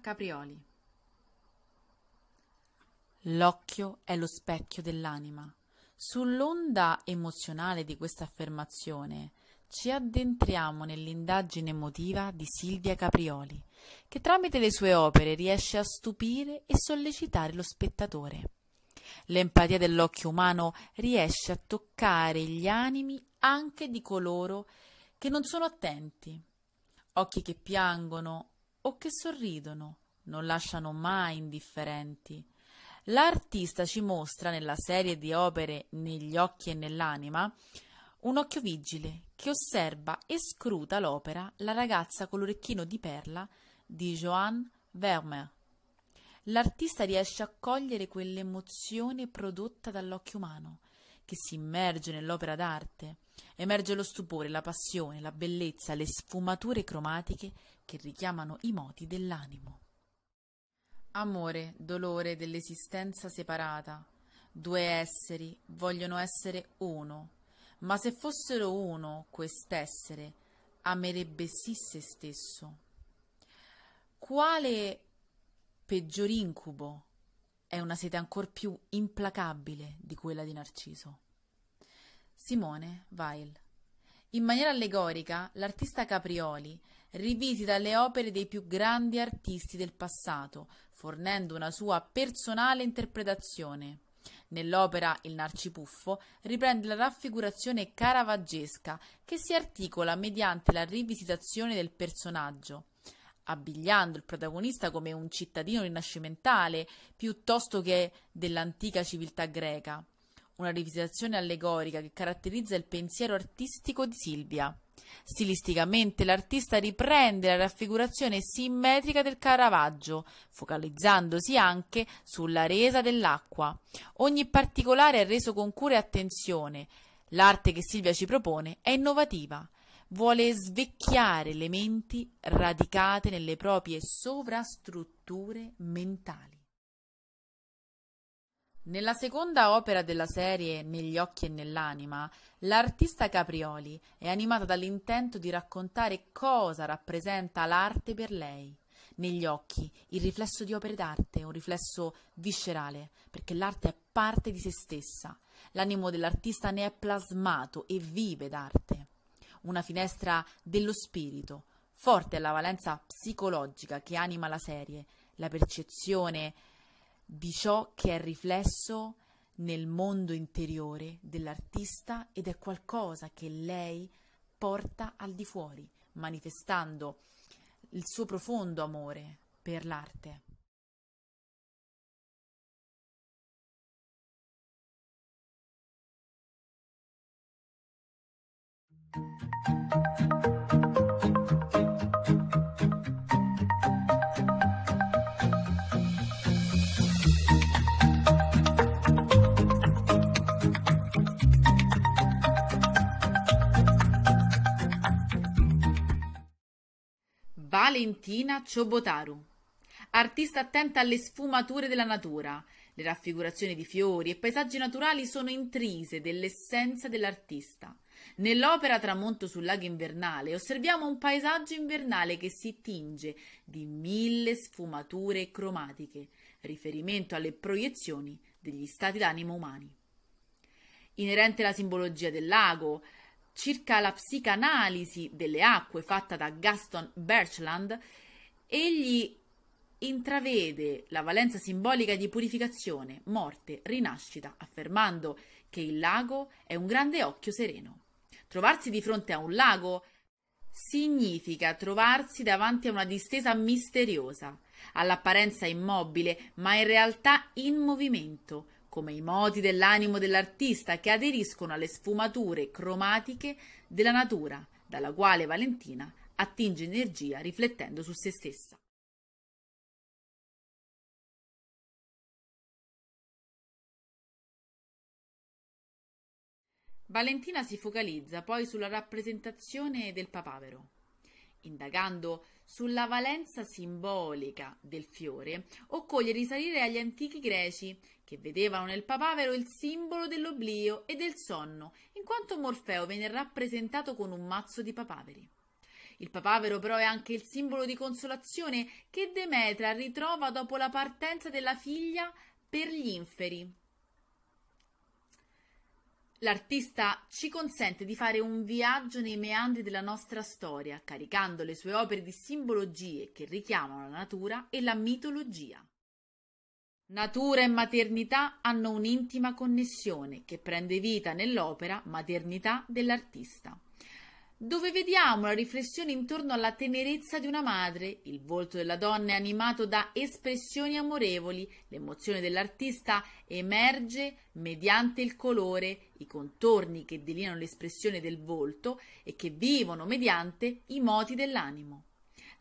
Caprioli L'occhio è lo specchio dell'anima. Sull'onda emozionale di questa affermazione ci addentriamo nell'indagine emotiva di Silvia Caprioli, che tramite le sue opere riesce a stupire e sollecitare lo spettatore. L'empatia dell'occhio umano riesce a toccare gli animi anche di coloro che non sono attenti. Occhi che piangono, o che sorridono, non lasciano mai indifferenti. L'artista ci mostra nella serie di opere Negli occhi e nell'anima un occhio vigile che osserva e scruta l'opera La ragazza con l'orecchino di perla di Johann Vermeer. L'artista riesce a cogliere quell'emozione prodotta dall'occhio umano che si immerge nell'opera d'arte. Emerge lo stupore, la passione, la bellezza, le sfumature cromatiche che richiamano i moti dell'animo. Amore, dolore dell'esistenza separata. Due esseri vogliono essere uno, ma se fossero uno, quest'essere amerebbe sì se stesso. Quale peggior incubo è una sete ancor più implacabile di quella di Narciso. Simone Weil. In maniera allegorica, l'artista Caprioli rivisita le opere dei più grandi artisti del passato, fornendo una sua personale interpretazione. Nell'opera Il Narcipuffo riprende la raffigurazione caravaggesca che si articola mediante la rivisitazione del personaggio, abbigliando il protagonista come un cittadino rinascimentale piuttosto che dell'antica civiltà greca. Una rivisitazione allegorica che caratterizza il pensiero artistico di Silvia. Stilisticamente l'artista riprende la raffigurazione simmetrica del Caravaggio, focalizzandosi anche sulla resa dell'acqua. Ogni particolare è reso con cura e attenzione. L'arte che Silvia ci propone è innovativa vuole svecchiare le menti radicate nelle proprie sovrastrutture mentali. Nella seconda opera della serie, Negli occhi e nell'anima, l'artista Caprioli è animata dall'intento di raccontare cosa rappresenta l'arte per lei. Negli occhi, il riflesso di opere d'arte, un riflesso viscerale, perché l'arte è parte di se stessa. L'animo dell'artista ne è plasmato e vive d'arte. Una finestra dello spirito, forte alla valenza psicologica che anima la serie, la percezione di ciò che è riflesso nel mondo interiore dell'artista ed è qualcosa che lei porta al di fuori, manifestando il suo profondo amore per l'arte. Thank you. Valentina Ciobotaru. Artista attenta alle sfumature della natura, le raffigurazioni di fiori e paesaggi naturali sono intrise dell'essenza dell'artista. Nell'opera Tramonto sul lago invernale osserviamo un paesaggio invernale che si tinge di mille sfumature cromatiche, riferimento alle proiezioni degli stati d'animo umani. Inerente alla simbologia del lago, Circa la psicanalisi delle acque fatta da Gaston Birchland, egli intravede la valenza simbolica di purificazione, morte, rinascita, affermando che il lago è un grande occhio sereno. Trovarsi di fronte a un lago significa trovarsi davanti a una distesa misteriosa, all'apparenza immobile, ma in realtà in movimento, come i moti dell'animo dell'artista che aderiscono alle sfumature cromatiche della natura, dalla quale Valentina attinge energia riflettendo su se stessa. Valentina si focalizza poi sulla rappresentazione del papavero, indagando sulla valenza simbolica del fiore, occorre risalire agli antichi greci, che vedevano nel papavero il simbolo dell'oblio e del sonno, in quanto Morfeo venne rappresentato con un mazzo di papaveri. Il papavero però è anche il simbolo di consolazione che Demetra ritrova dopo la partenza della figlia per gli inferi. L'artista ci consente di fare un viaggio nei meandri della nostra storia, caricando le sue opere di simbologie che richiamano la natura e la mitologia. Natura e maternità hanno un'intima connessione che prende vita nell'opera Maternità dell'artista, dove vediamo la riflessione intorno alla tenerezza di una madre, il volto della donna è animato da espressioni amorevoli, l'emozione dell'artista emerge mediante il colore i contorni che delineano l'espressione del volto e che vivono mediante i moti dell'animo.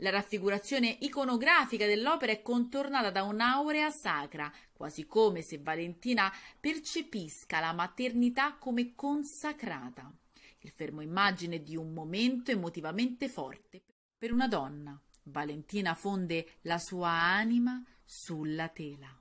La raffigurazione iconografica dell'opera è contornata da un'aurea sacra, quasi come se Valentina percepisca la maternità come consacrata. Il fermo immagine di un momento emotivamente forte per una donna. Valentina fonde la sua anima sulla tela.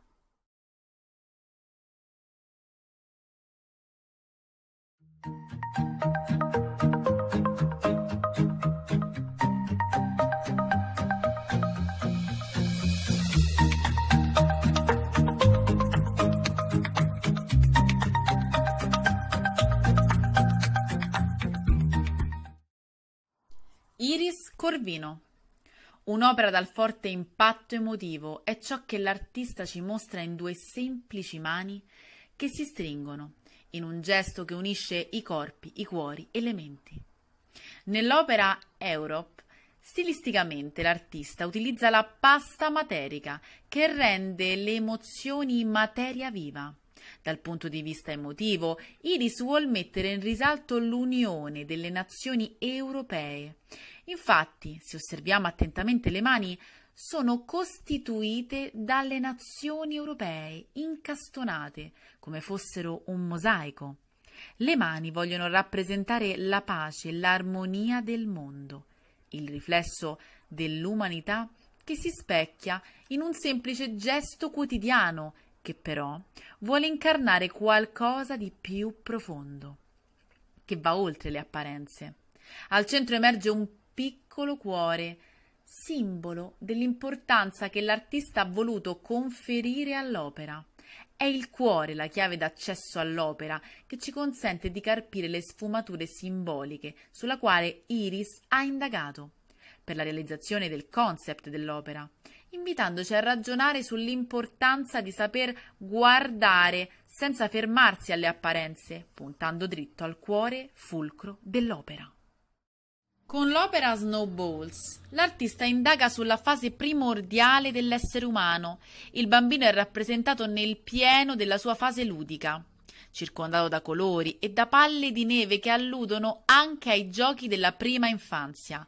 Iris Corvino. Un'opera dal forte impatto emotivo è ciò che l'artista ci mostra in due semplici mani che si stringono in un gesto che unisce i corpi, i cuori e le menti. Nell'opera Europe, stilisticamente l'artista utilizza la pasta materica che rende le emozioni materia viva. Dal punto di vista emotivo, Iris vuol mettere in risalto l'unione delle nazioni europee. Infatti, se osserviamo attentamente le mani, sono costituite dalle nazioni europee, incastonate, come fossero un mosaico. Le mani vogliono rappresentare la pace, l'armonia del mondo, il riflesso dell'umanità che si specchia in un semplice gesto quotidiano che però vuole incarnare qualcosa di più profondo, che va oltre le apparenze. Al centro emerge un piccolo cuore simbolo dell'importanza che l'artista ha voluto conferire all'opera. È il cuore la chiave d'accesso all'opera che ci consente di carpire le sfumature simboliche sulla quale Iris ha indagato per la realizzazione del concept dell'opera, invitandoci a ragionare sull'importanza di saper guardare senza fermarsi alle apparenze, puntando dritto al cuore fulcro dell'opera. Con l'opera Snowballs, l'artista indaga sulla fase primordiale dell'essere umano. Il bambino è rappresentato nel pieno della sua fase ludica, circondato da colori e da palle di neve che alludono anche ai giochi della prima infanzia.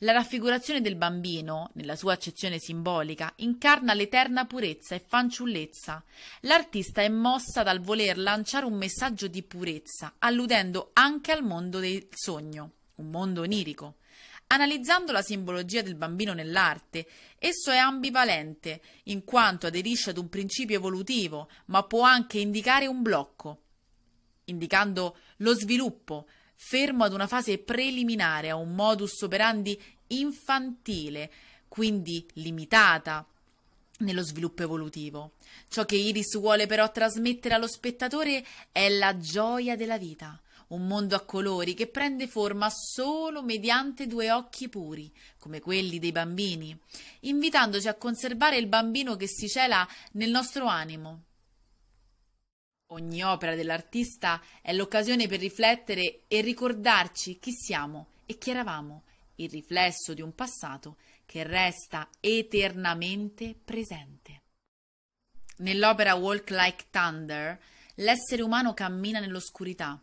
La raffigurazione del bambino, nella sua accezione simbolica, incarna l'eterna purezza e fanciullezza. L'artista è mossa dal voler lanciare un messaggio di purezza, alludendo anche al mondo del sogno un mondo onirico. Analizzando la simbologia del bambino nell'arte, esso è ambivalente, in quanto aderisce ad un principio evolutivo, ma può anche indicare un blocco, indicando lo sviluppo, fermo ad una fase preliminare, a un modus operandi infantile, quindi limitata nello sviluppo evolutivo. Ciò che Iris vuole però trasmettere allo spettatore è la gioia della vita, un mondo a colori che prende forma solo mediante due occhi puri, come quelli dei bambini, invitandoci a conservare il bambino che si cela nel nostro animo. Ogni opera dell'artista è l'occasione per riflettere e ricordarci chi siamo e chi eravamo, il riflesso di un passato che resta eternamente presente. Nell'opera Walk Like Thunder, l'essere umano cammina nell'oscurità,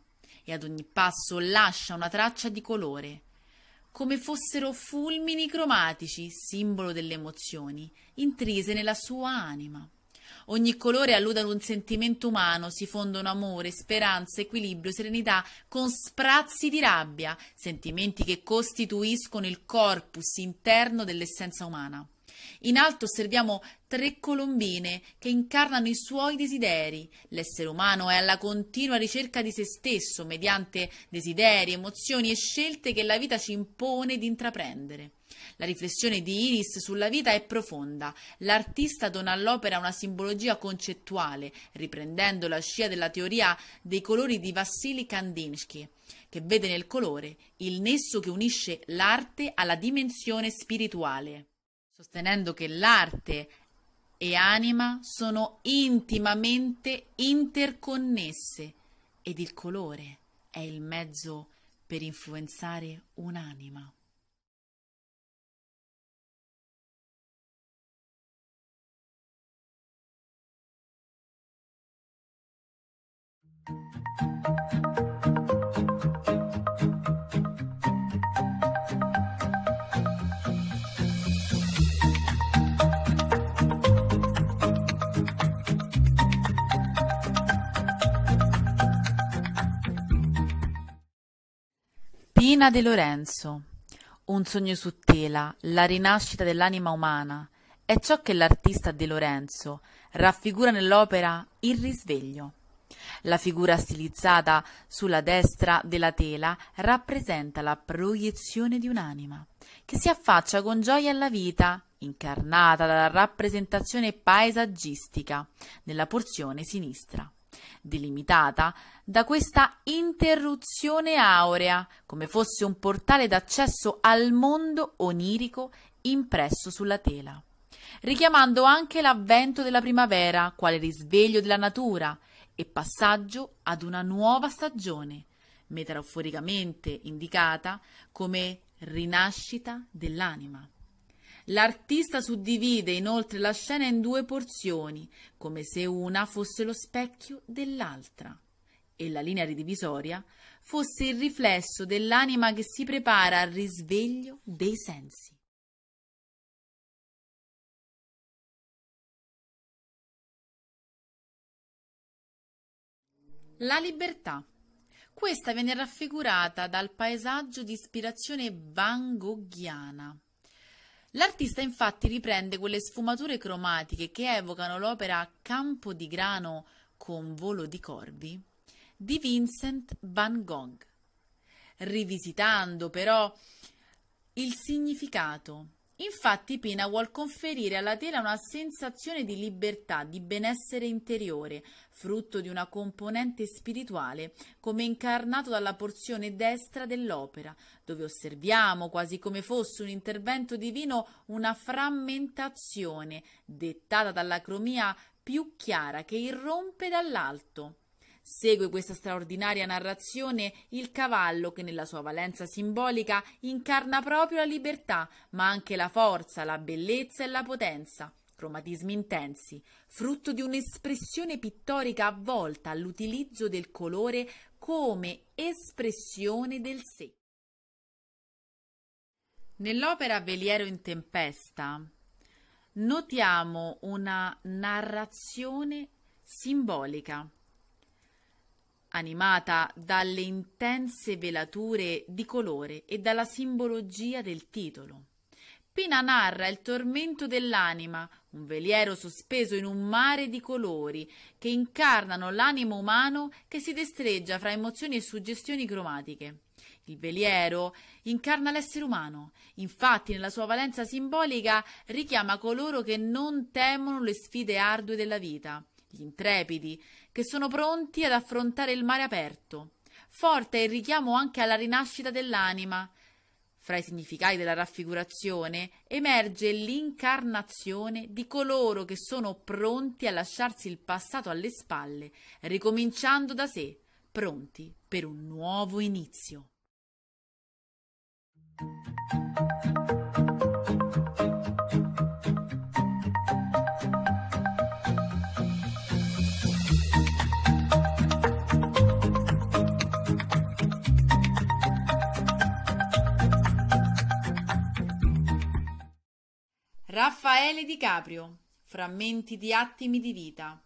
e ad ogni passo lascia una traccia di colore, come fossero fulmini cromatici, simbolo delle emozioni, intrise nella sua anima. Ogni colore allude ad un sentimento umano, si fondono amore, speranza, equilibrio, serenità, con sprazzi di rabbia, sentimenti che costituiscono il corpus interno dell'essenza umana. In alto osserviamo tre colombine che incarnano i suoi desideri. L'essere umano è alla continua ricerca di se stesso mediante desideri, emozioni e scelte che la vita ci impone di intraprendere. La riflessione di Iris sulla vita è profonda. L'artista dona all'opera una simbologia concettuale, riprendendo la scia della teoria dei colori di Vassili Kandinsky, che vede nel colore il nesso che unisce l'arte alla dimensione spirituale sostenendo che l'arte e anima sono intimamente interconnesse ed il colore è il mezzo per influenzare un'anima. thank Pina De Lorenzo. Un sogno su tela, la rinascita dell'anima umana, è ciò che l'artista De Lorenzo raffigura nell'opera Il risveglio. La figura stilizzata sulla destra della tela rappresenta la proiezione di un'anima che si affaccia con gioia alla vita, incarnata dalla rappresentazione paesaggistica nella porzione sinistra delimitata da questa interruzione aurea, come fosse un portale d'accesso al mondo onirico impresso sulla tela, richiamando anche l'avvento della primavera, quale risveglio della natura e passaggio ad una nuova stagione, metaforicamente indicata come rinascita dell'anima. L'artista suddivide inoltre la scena in due porzioni, come se una fosse lo specchio dell'altra e la linea ridivisoria fosse il riflesso dell'anima che si prepara al risveglio dei sensi. La libertà. Questa viene raffigurata dal paesaggio di ispirazione van goghiana L'artista infatti riprende quelle sfumature cromatiche che evocano l'opera Campo di grano con volo di corvi di Vincent van Gogh, rivisitando però il significato Infatti Pina vuol conferire alla tela una sensazione di libertà, di benessere interiore, frutto di una componente spirituale, come incarnato dalla porzione destra dell'opera, dove osserviamo, quasi come fosse un intervento divino, una frammentazione dettata dalla cromia più chiara che irrompe dall'alto. Segue questa straordinaria narrazione il cavallo che nella sua valenza simbolica incarna proprio la libertà, ma anche la forza, la bellezza e la potenza cromatismi intensi, frutto di un'espressione pittorica avvolta all'utilizzo del colore come espressione del sé. Nell'opera Veliero in tempesta notiamo una narrazione simbolica animata dalle intense velature di colore e dalla simbologia del titolo. Pina narra il tormento dell'anima, un veliero sospeso in un mare di colori che incarnano l'animo umano che si destreggia fra emozioni e suggestioni cromatiche. Il veliero incarna l'essere umano, infatti nella sua valenza simbolica richiama coloro che non temono le sfide ardue della vita, gli intrepidi che sono pronti ad affrontare il mare aperto. Forte è il richiamo anche alla rinascita dell'anima. Fra i significati della raffigurazione emerge l'incarnazione di coloro che sono pronti a lasciarsi il passato alle spalle, ricominciando da sé, pronti per un nuovo inizio. Raffaele Di Caprio, frammenti di attimi di vita,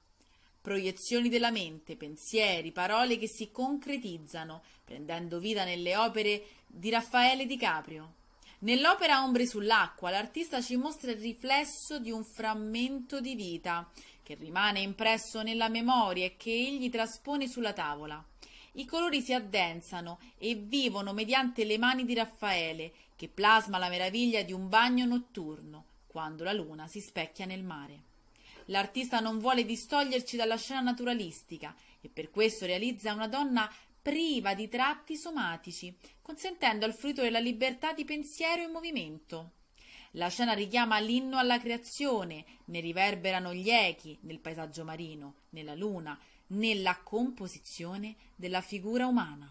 proiezioni della mente, pensieri, parole che si concretizzano, prendendo vita nelle opere di Raffaele Di Caprio. Nell'opera Ombre sull'acqua l'artista ci mostra il riflesso di un frammento di vita che rimane impresso nella memoria e che egli traspone sulla tavola. I colori si addensano e vivono mediante le mani di Raffaele, che plasma la meraviglia di un bagno notturno, quando la luna si specchia nel mare. L'artista non vuole distoglierci dalla scena naturalistica e per questo realizza una donna priva di tratti somatici, consentendo al fruitore la libertà di pensiero e movimento. La scena richiama l'inno alla creazione, ne riverberano gli echi nel paesaggio marino, nella luna, nella composizione della figura umana.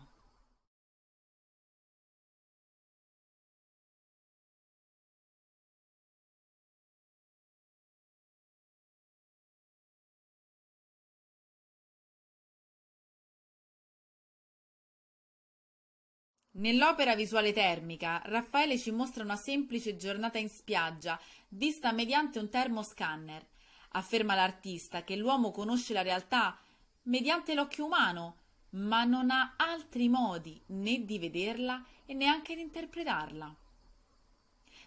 Nell'opera visuale termica, Raffaele ci mostra una semplice giornata in spiaggia, vista mediante un termoscanner. Afferma l'artista che l'uomo conosce la realtà mediante l'occhio umano, ma non ha altri modi né di vederla e neanche di interpretarla.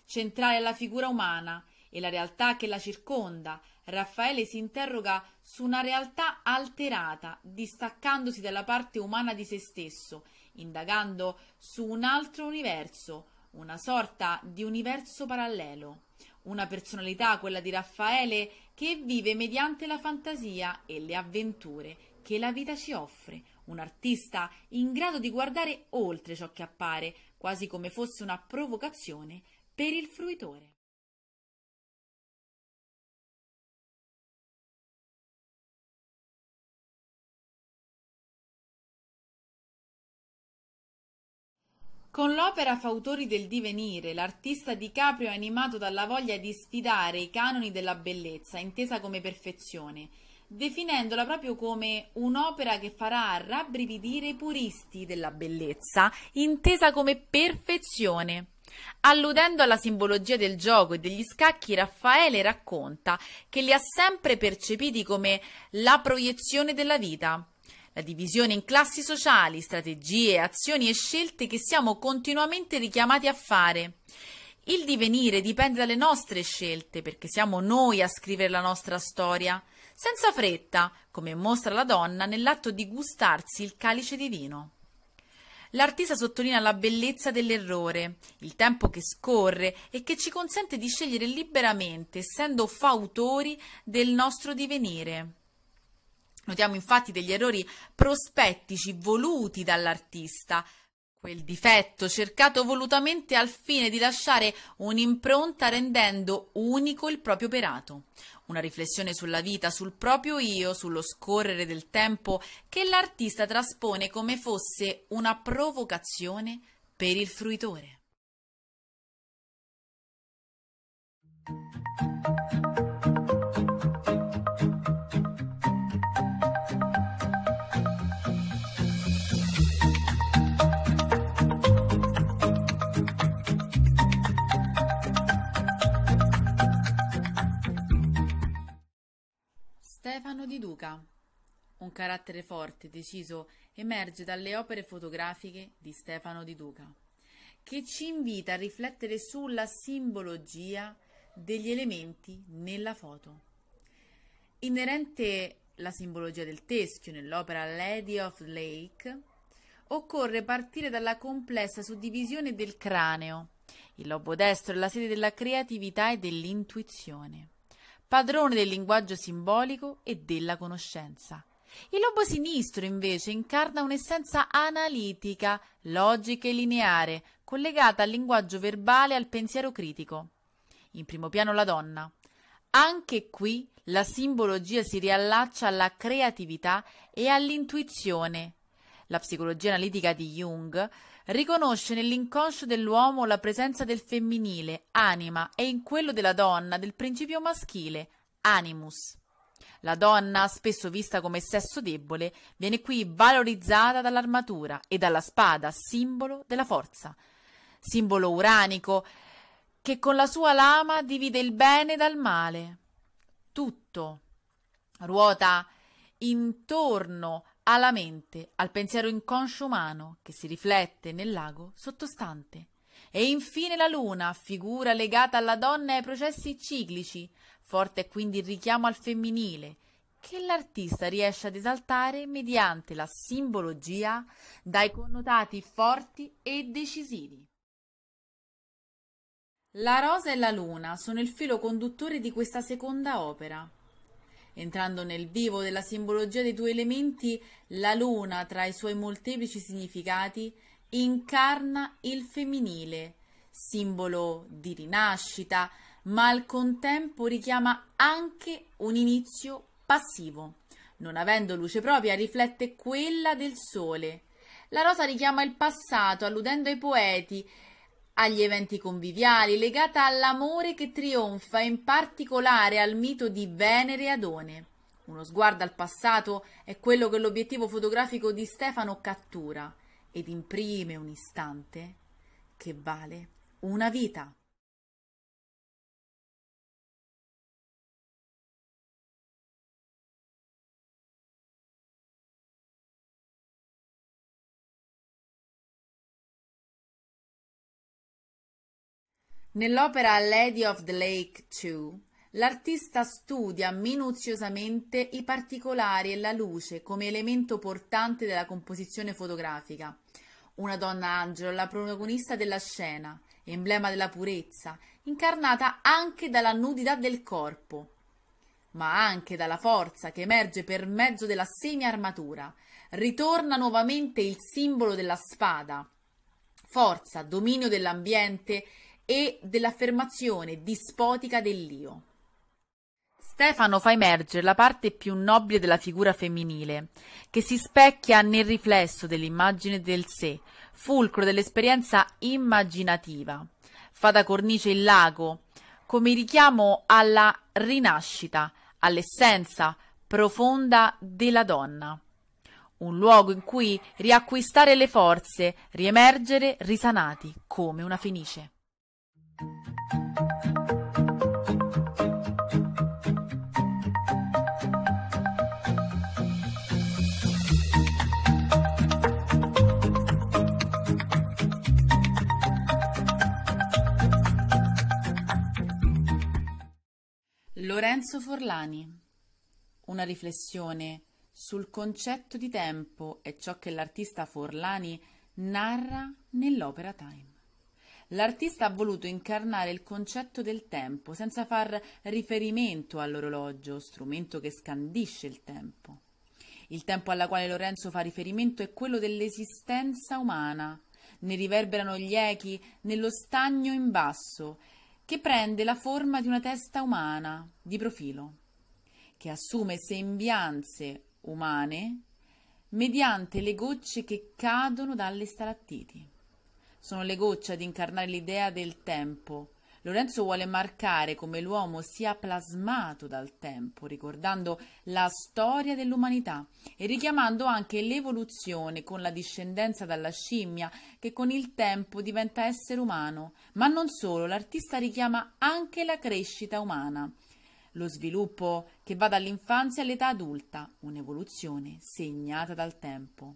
Centrale è la figura umana e la realtà che la circonda, Raffaele si interroga su una realtà alterata, distaccandosi dalla parte umana di se stesso indagando su un altro universo, una sorta di universo parallelo. Una personalità, quella di Raffaele, che vive mediante la fantasia e le avventure che la vita ci offre. Un artista in grado di guardare oltre ciò che appare, quasi come fosse una provocazione per il fruitore. Con l'opera Fautori del divenire, l'artista Di Caprio è animato dalla voglia di sfidare i canoni della bellezza, intesa come perfezione, definendola proprio come un'opera che farà rabbrividire i puristi della bellezza, intesa come perfezione. Alludendo alla simbologia del gioco e degli scacchi, Raffaele racconta che li ha sempre percepiti come la proiezione della vita, la divisione in classi sociali, strategie, azioni e scelte che siamo continuamente richiamati a fare. Il divenire dipende dalle nostre scelte, perché siamo noi a scrivere la nostra storia, senza fretta, come mostra la donna nell'atto di gustarsi il calice di vino. L'artista sottolinea la bellezza dell'errore, il tempo che scorre e che ci consente di scegliere liberamente, essendo fautori del nostro divenire. Notiamo infatti degli errori prospettici voluti dall'artista, quel difetto cercato volutamente al fine di lasciare un'impronta rendendo unico il proprio operato. Una riflessione sulla vita, sul proprio io, sullo scorrere del tempo che l'artista traspone come fosse una provocazione per il fruitore. di Duca. Un carattere forte, e deciso, emerge dalle opere fotografiche di Stefano di Duca, che ci invita a riflettere sulla simbologia degli elementi nella foto. Inerente la simbologia del teschio nell'opera Lady of Lake, occorre partire dalla complessa suddivisione del craneo, il lobo destro è la sede della creatività e dell'intuizione padrone del linguaggio simbolico e della conoscenza. Il lobo sinistro invece incarna un'essenza analitica, logica e lineare, collegata al linguaggio verbale e al pensiero critico. In primo piano la donna. Anche qui la simbologia si riallaccia alla creatività e all'intuizione. La psicologia analitica di Jung riconosce nell'inconscio dell'uomo la presenza del femminile, anima, e in quello della donna del principio maschile, animus. La donna, spesso vista come sesso debole, viene qui valorizzata dall'armatura e dalla spada, simbolo della forza, simbolo uranico che con la sua lama divide il bene dal male. Tutto ruota intorno alla mente, al pensiero inconscio umano che si riflette nel lago sottostante. E infine la luna, figura legata alla donna e ai processi ciclici, forte è quindi il richiamo al femminile, che l'artista riesce ad esaltare mediante la simbologia dai connotati forti e decisivi. La rosa e la luna sono il filo conduttore di questa seconda opera, Entrando nel vivo della simbologia dei due elementi, la luna, tra i suoi molteplici significati, incarna il femminile, simbolo di rinascita, ma al contempo richiama anche un inizio passivo. Non avendo luce propria, riflette quella del sole. La rosa richiama il passato, alludendo ai poeti agli eventi conviviali, legata all'amore che trionfa e in particolare al mito di Venere e Adone. Uno sguardo al passato è quello che l'obiettivo fotografico di Stefano cattura ed imprime un istante che vale una vita. Nell'opera Lady of the Lake 2 l'artista studia minuziosamente i particolari e la luce come elemento portante della composizione fotografica. Una donna angelo, la protagonista della scena, emblema della purezza, incarnata anche dalla nudità del corpo, ma anche dalla forza che emerge per mezzo della semi-armatura, Ritorna nuovamente il simbolo della spada, forza, dominio dell'ambiente e dell'affermazione dispotica dell'io. Stefano fa emergere la parte più nobile della figura femminile, che si specchia nel riflesso dell'immagine del sé, fulcro dell'esperienza immaginativa. Fa da cornice il lago, come richiamo alla rinascita, all'essenza profonda della donna. Un luogo in cui riacquistare le forze, riemergere risanati come una fenice. Lorenzo Forlani. Una riflessione sul concetto di tempo è ciò che l'artista Forlani narra nell'opera Time. L'artista ha voluto incarnare il concetto del tempo senza far riferimento all'orologio, strumento che scandisce il tempo. Il tempo alla quale Lorenzo fa riferimento è quello dell'esistenza umana. Ne riverberano gli echi nello stagno in basso che prende la forma di una testa umana di profilo, che assume sembianze umane mediante le gocce che cadono dalle stalattiti. Sono le gocce ad incarnare l'idea del tempo, Lorenzo vuole marcare come l'uomo sia plasmato dal tempo, ricordando la storia dell'umanità e richiamando anche l'evoluzione con la discendenza dalla scimmia che con il tempo diventa essere umano. Ma non solo, l'artista richiama anche la crescita umana lo sviluppo che va dall'infanzia all'età adulta, un'evoluzione segnata dal tempo.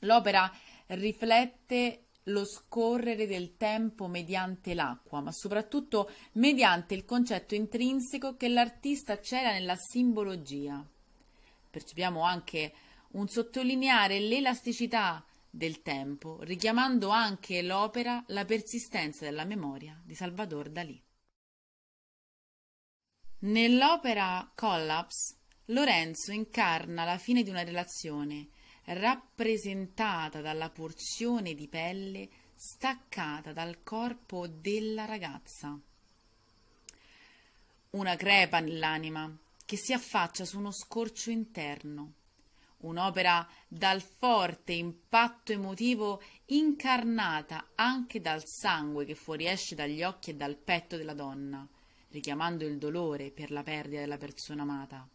L'opera riflette lo scorrere del tempo mediante l'acqua, ma soprattutto mediante il concetto intrinseco che l'artista c'era nella simbologia. Percepiamo anche un sottolineare l'elasticità del tempo, richiamando anche l'opera La persistenza della memoria di Salvador Dalí. Nell'opera Collapse, Lorenzo incarna la fine di una relazione rappresentata dalla porzione di pelle staccata dal corpo della ragazza. Una crepa nell'anima che si affaccia su uno scorcio interno, un'opera dal forte impatto emotivo incarnata anche dal sangue che fuoriesce dagli occhi e dal petto della donna, richiamando il dolore per la perdita della persona amata.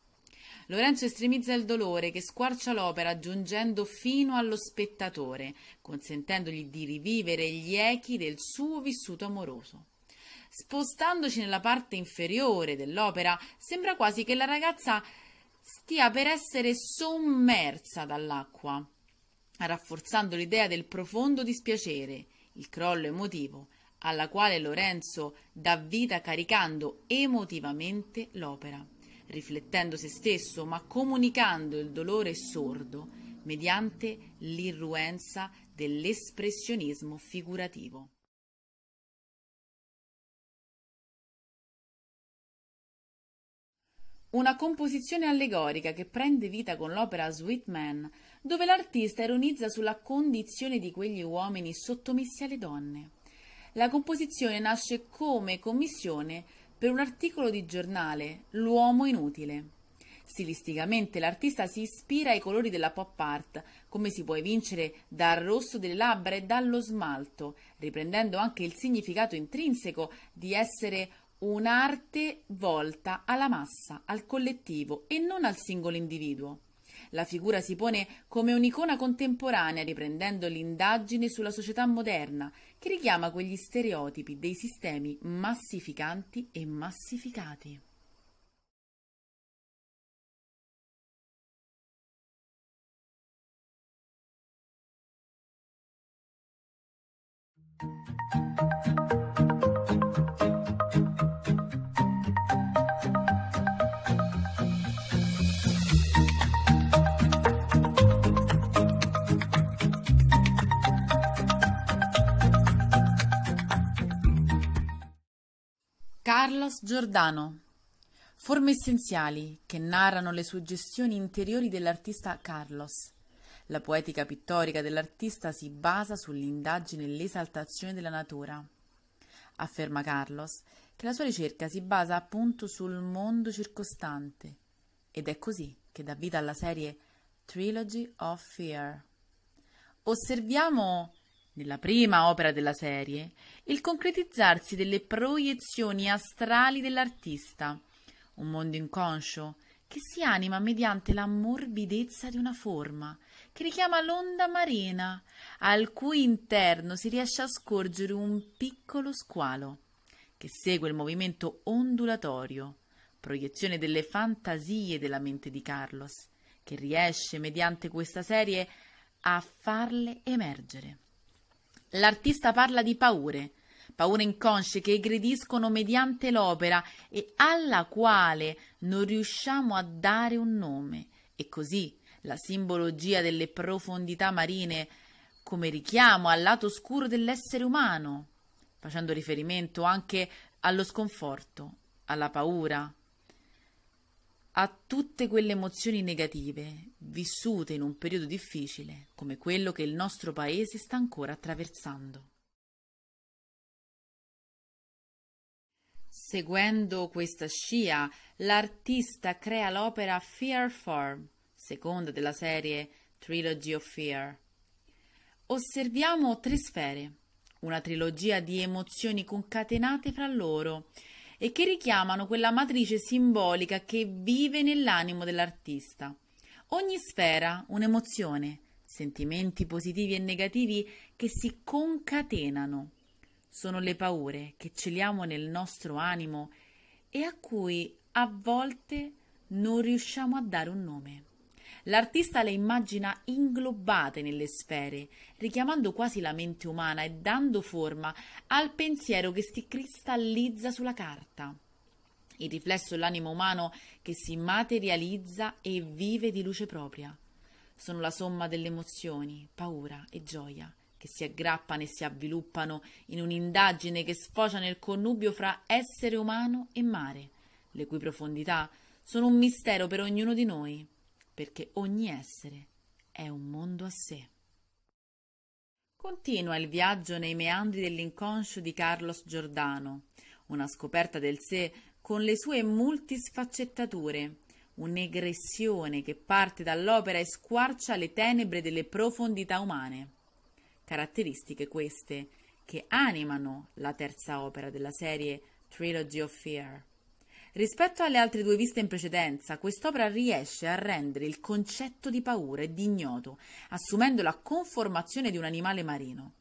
Lorenzo estremizza il dolore che squarcia l'opera giungendo fino allo spettatore, consentendogli di rivivere gli echi del suo vissuto amoroso. Spostandoci nella parte inferiore dell'opera, sembra quasi che la ragazza stia per essere sommersa dall'acqua, rafforzando l'idea del profondo dispiacere, il crollo emotivo, alla quale Lorenzo dà vita caricando emotivamente l'opera riflettendo se stesso, ma comunicando il dolore sordo mediante l'irruenza dell'espressionismo figurativo. una composizione allegorica che prende vita con l'opera Sweet Man, dove l'artista ironizza sulla condizione di quegli uomini sottomessi alle donne. La composizione nasce come commissione per un articolo di giornale, L'uomo inutile. Stilisticamente l'artista si ispira ai colori della pop art, come si può evincere dal rosso delle labbra e dallo smalto, riprendendo anche il significato intrinseco di essere un'arte volta alla massa, al collettivo e non al singolo individuo. La figura si pone come un'icona contemporanea riprendendo l'indagine sulla società moderna, che richiama quegli stereotipi dei sistemi massificanti e massificati. Thank you. Carlos Giordano. Forme essenziali che narrano le suggestioni interiori dell'artista Carlos. La poetica pittorica dell'artista si basa sull'indagine e l'esaltazione della natura. Afferma Carlos che la sua ricerca si basa appunto sul mondo circostante ed è così che dà vita alla serie Trilogy of Fear. Osserviamo nella prima opera della serie, il concretizzarsi delle proiezioni astrali dell'artista, un mondo inconscio che si anima mediante la morbidezza di una forma, che richiama l'onda marina, al cui interno si riesce a scorgere un piccolo squalo, che segue il movimento ondulatorio, proiezione delle fantasie della mente di Carlos, che riesce mediante questa serie a farle emergere. L'artista parla di paure, paure inconsce che egrediscono mediante l'opera e alla quale non riusciamo a dare un nome. E così la simbologia delle profondità marine come richiamo al lato oscuro dell'essere umano, facendo riferimento anche allo sconforto, alla paura, a tutte quelle emozioni negative vissute in un periodo difficile come quello che il nostro paese sta ancora attraversando. Seguendo questa scia, l'artista crea l'opera Fear Form, seconda della serie Trilogy of Fear. Osserviamo tre sfere, una trilogia di emozioni concatenate fra loro e che richiamano quella matrice simbolica che vive nell'animo dell'artista. Ogni sfera un'emozione, sentimenti positivi e negativi che si concatenano. Sono le paure che celiamo nel nostro animo e a cui a volte non riusciamo a dare un nome. L'artista le immagina inglobate nelle sfere, richiamando quasi la mente umana e dando forma al pensiero che si cristallizza sulla carta. Il riflesso è l'animo umano che si materializza e vive di luce propria. Sono la somma delle emozioni, paura e gioia che si aggrappano e si avviluppano in un'indagine che sfocia nel connubio fra essere umano e mare, le cui profondità sono un mistero per ognuno di noi perché ogni essere è un mondo a sé. Continua il viaggio nei meandri dell'inconscio di Carlos Giordano, una scoperta del sé con le sue multisfaccettature, un'egressione che parte dall'opera e squarcia le tenebre delle profondità umane. Caratteristiche queste che animano la terza opera della serie Trilogy of Fear. Rispetto alle altre due viste in precedenza, quest'opera riesce a rendere il concetto di paura e di ignoto, assumendo la conformazione di un animale marino,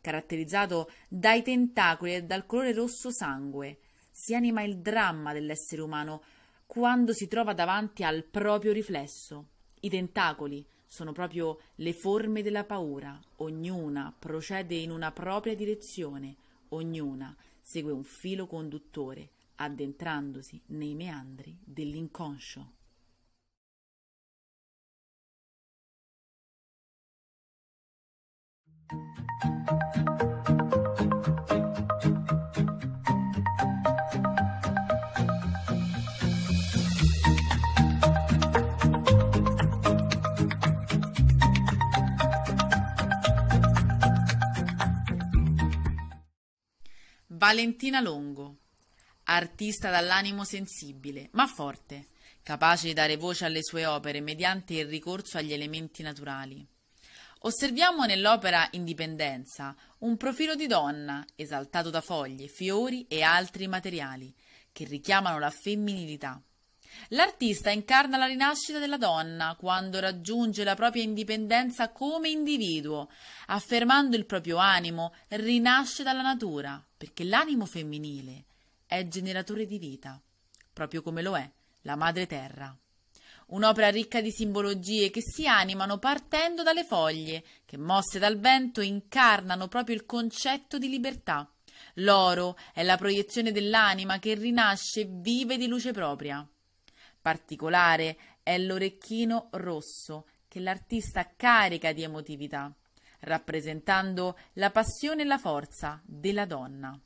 caratterizzato dai tentacoli e dal colore rosso sangue. Si anima il dramma dell'essere umano quando si trova davanti al proprio riflesso. I tentacoli sono proprio le forme della paura, ognuna procede in una propria direzione, ognuna segue un filo conduttore addentrandosi nei meandri dell'inconscio. Valentina Longo artista dall'animo sensibile, ma forte, capace di dare voce alle sue opere mediante il ricorso agli elementi naturali. Osserviamo nell'opera Indipendenza un profilo di donna esaltato da foglie, fiori e altri materiali che richiamano la femminilità. L'artista incarna la rinascita della donna quando raggiunge la propria indipendenza come individuo, affermando il proprio animo, rinasce dalla natura, perché l'animo femminile è generatore di vita, proprio come lo è la madre terra. Un'opera ricca di simbologie che si animano partendo dalle foglie, che mosse dal vento incarnano proprio il concetto di libertà. L'oro è la proiezione dell'anima che rinasce vive di luce propria. Particolare è l'orecchino rosso che l'artista carica di emotività, rappresentando la passione e la forza della donna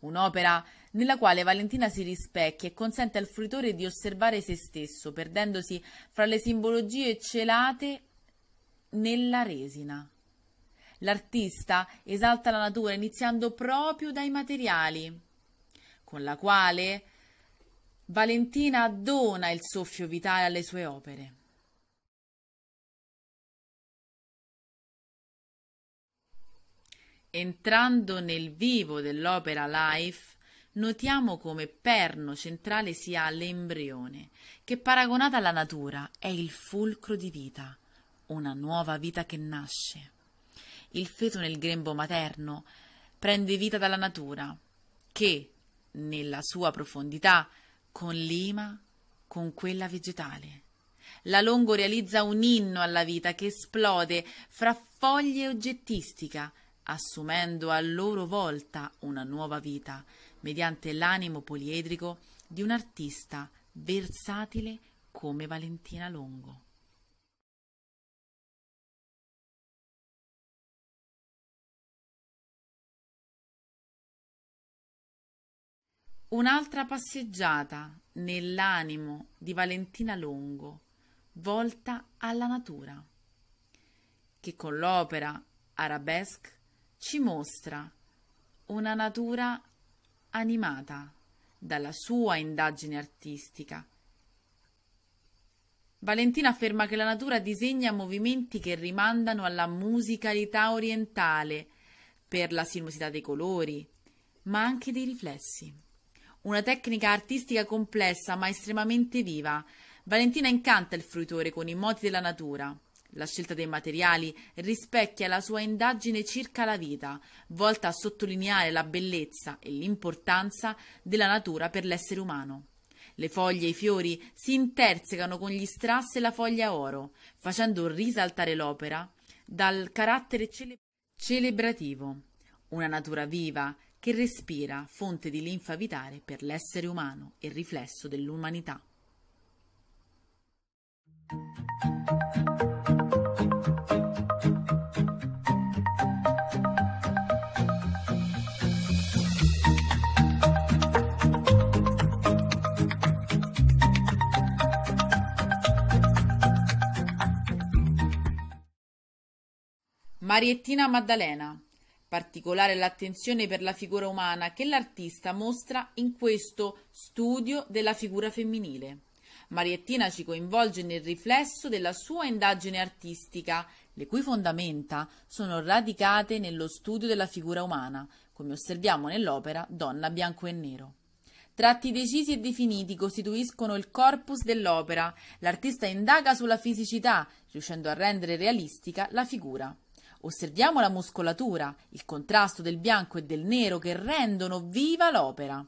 un'opera nella quale Valentina si rispecchia e consente al fruitore di osservare se stesso, perdendosi fra le simbologie celate nella resina. L'artista esalta la natura iniziando proprio dai materiali, con la quale Valentina dona il soffio vitale alle sue opere. Entrando nel vivo dell'opera Life, notiamo come perno centrale sia l'embrione, che paragonata alla natura è il fulcro di vita, una nuova vita che nasce. Il feto nel grembo materno prende vita dalla natura, che, nella sua profondità, conlima con quella vegetale. La Longo realizza un inno alla vita che esplode fra foglie oggettistica, assumendo a loro volta una nuova vita, mediante l'animo poliedrico di un artista versatile come Valentina Longo. Un'altra passeggiata nell'animo di Valentina Longo, volta alla natura, che con l'opera arabesque ci mostra una natura animata dalla sua indagine artistica. Valentina afferma che la natura disegna movimenti che rimandano alla musicalità orientale per la sinuosità dei colori, ma anche dei riflessi. Una tecnica artistica complessa ma estremamente viva. Valentina incanta il fruitore con i moti della natura. La scelta dei materiali rispecchia la sua indagine circa la vita, volta a sottolineare la bellezza e l'importanza della natura per l'essere umano. Le foglie e i fiori si intersecano con gli strass e la foglia oro, facendo risaltare l'opera dal carattere cele- celebrativo. Una natura viva che respira, fonte di linfa vitale per l'essere umano e riflesso dell'umanità. Mariettina Maddalena. Particolare l'attenzione per la figura umana che l'artista mostra in questo studio della figura femminile. Mariettina ci coinvolge nel riflesso della sua indagine artistica, le cui fondamenta sono radicate nello studio della figura umana, come osserviamo nell'opera Donna bianco e nero. Tratti decisi e definiti costituiscono il corpus dell'opera. L'artista indaga sulla fisicità, riuscendo a rendere realistica la figura. Osserviamo la muscolatura, il contrasto del bianco e del nero che rendono viva l'opera.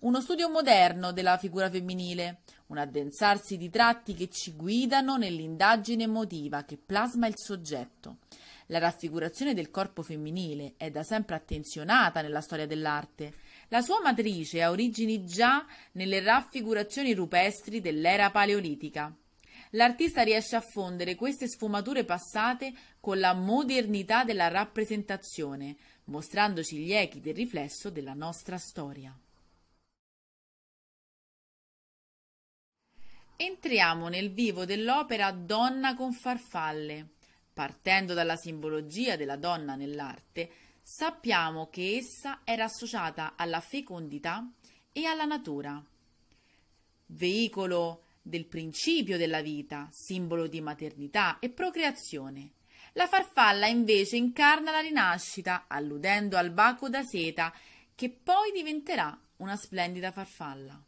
Uno studio moderno della figura femminile, un addensarsi di tratti che ci guidano nell'indagine emotiva che plasma il soggetto. La raffigurazione del corpo femminile è da sempre attenzionata nella storia dell'arte. La sua matrice ha origini già nelle raffigurazioni rupestri dell'era paleolitica l'artista riesce a fondere queste sfumature passate con la modernità della rappresentazione, mostrandoci gli echi del riflesso della nostra storia. Entriamo nel vivo dell'opera Donna con farfalle. Partendo dalla simbologia della donna nell'arte, sappiamo che essa era associata alla fecondità e alla natura. Veicolo del principio della vita, simbolo di maternità e procreazione. La farfalla invece incarna la rinascita, alludendo al baco da seta, che poi diventerà una splendida farfalla.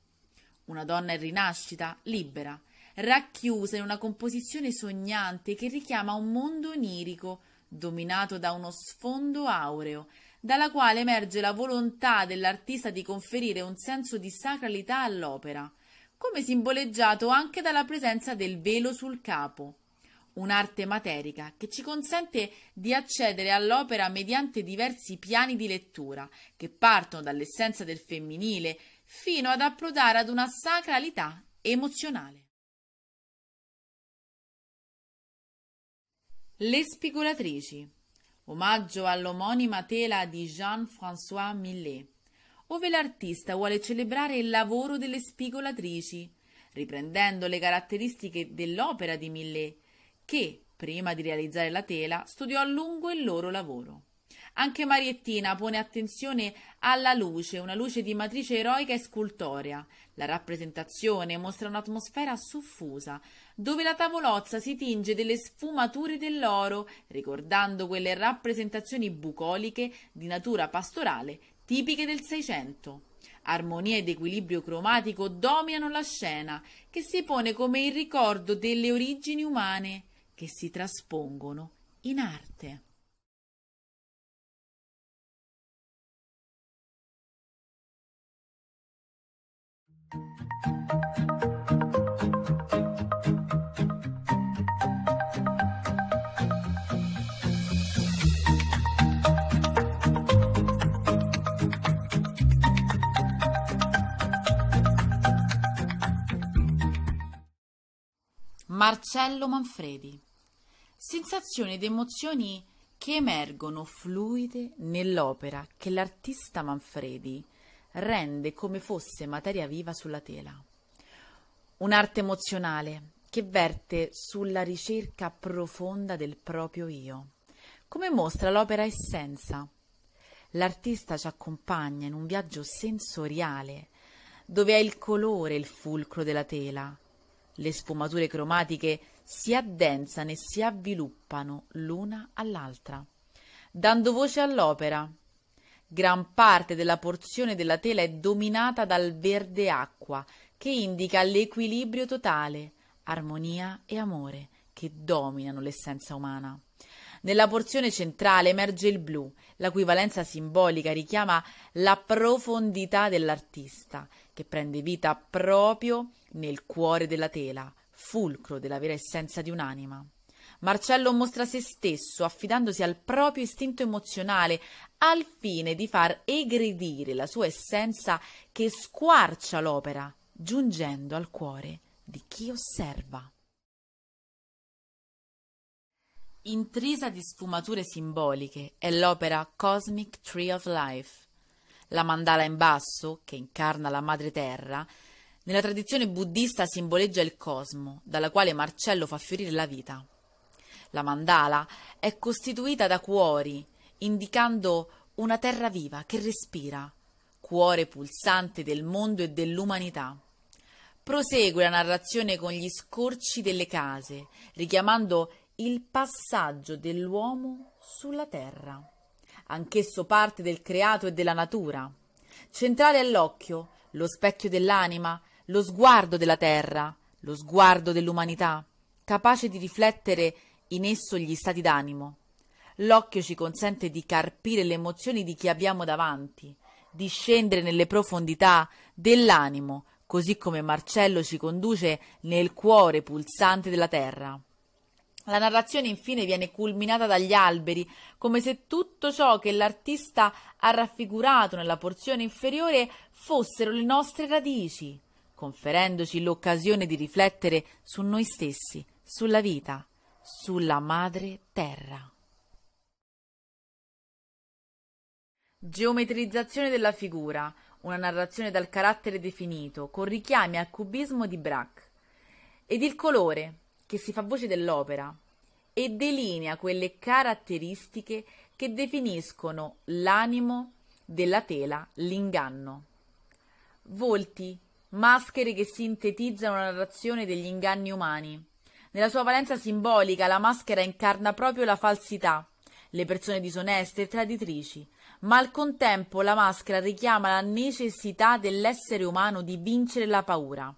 Una donna in rinascita, libera, racchiusa in una composizione sognante che richiama un mondo onirico, dominato da uno sfondo aureo, dalla quale emerge la volontà dell'artista di conferire un senso di sacralità all'opera, come simboleggiato anche dalla presenza del velo sul capo, un'arte materica che ci consente di accedere all'opera mediante diversi piani di lettura, che partono dall'essenza del femminile fino ad approdare ad una sacralità emozionale. Le spigolatrici, omaggio all'omonima tela di Jean-François Millet ove l'artista vuole celebrare il lavoro delle spigolatrici, riprendendo le caratteristiche dell'opera di Millet, che, prima di realizzare la tela, studiò a lungo il loro lavoro. Anche Mariettina pone attenzione alla luce, una luce di matrice eroica e scultorea. La rappresentazione mostra un'atmosfera suffusa, dove la tavolozza si tinge delle sfumature dell'oro, ricordando quelle rappresentazioni bucoliche di natura pastorale tipiche del Seicento. Armonia ed equilibrio cromatico dominano la scena, che si pone come il ricordo delle origini umane che si traspongono in arte. Thank you. Marcello Manfredi. Sensazioni ed emozioni che emergono fluide nell'opera che l'artista Manfredi rende come fosse materia viva sulla tela. Un'arte emozionale che verte sulla ricerca profonda del proprio io, come mostra l'opera Essenza. L'artista ci accompagna in un viaggio sensoriale dove è il colore il fulcro della tela, le sfumature cromatiche si addensano e si avviluppano l'una all'altra, dando voce all'opera. Gran parte della porzione della tela è dominata dal verde acqua, che indica l'equilibrio totale, armonia e amore che dominano l'essenza umana. Nella porzione centrale emerge il blu, la cui valenza simbolica richiama la profondità dell'artista, che prende vita proprio nel cuore della tela, fulcro della vera essenza di un'anima. Marcello mostra se stesso affidandosi al proprio istinto emozionale al fine di far egredire la sua essenza che squarcia l'opera, giungendo al cuore di chi osserva. Intrisa di sfumature simboliche è l'opera Cosmic Tree of Life. La mandala in basso, che incarna la madre terra, nella tradizione buddista simboleggia il cosmo, dalla quale Marcello fa fiorire la vita. La mandala è costituita da cuori, indicando una terra viva che respira, cuore pulsante del mondo e dell'umanità. Prosegue la narrazione con gli scorci delle case, richiamando il passaggio dell'uomo sulla terra, anch'esso parte del creato e della natura. Centrale all'occhio, lo specchio dell'anima, lo sguardo della terra, lo sguardo dell'umanità, capace di riflettere in esso gli stati d'animo. L'occhio ci consente di carpire le emozioni di chi abbiamo davanti, di scendere nelle profondità dell'animo, così come Marcello ci conduce nel cuore pulsante della terra. La narrazione infine viene culminata dagli alberi, come se tutto ciò che l'artista ha raffigurato nella porzione inferiore fossero le nostre radici, conferendoci l'occasione di riflettere su noi stessi, sulla vita, sulla madre terra. Geometrizzazione della figura, una narrazione dal carattere definito, con richiami al cubismo di Braque. Ed il colore, che si fa voce dell'opera e delinea quelle caratteristiche che definiscono l'animo della tela, l'inganno. Volti, maschere che sintetizzano la narrazione degli inganni umani. Nella sua valenza simbolica la maschera incarna proprio la falsità, le persone disoneste e traditrici, ma al contempo la maschera richiama la necessità dell'essere umano di vincere la paura.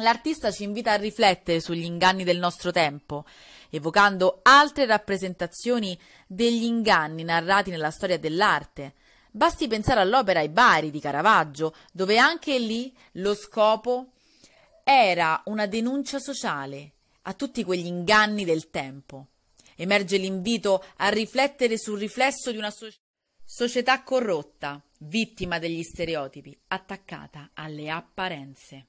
L'artista ci invita a riflettere sugli inganni del nostro tempo, evocando altre rappresentazioni degli inganni narrati nella storia dell'arte. Basti pensare all'opera I Bari di Caravaggio, dove anche lì lo scopo era una denuncia sociale a tutti quegli inganni del tempo. Emerge l'invito a riflettere sul riflesso di una so- società corrotta, vittima degli stereotipi, attaccata alle apparenze.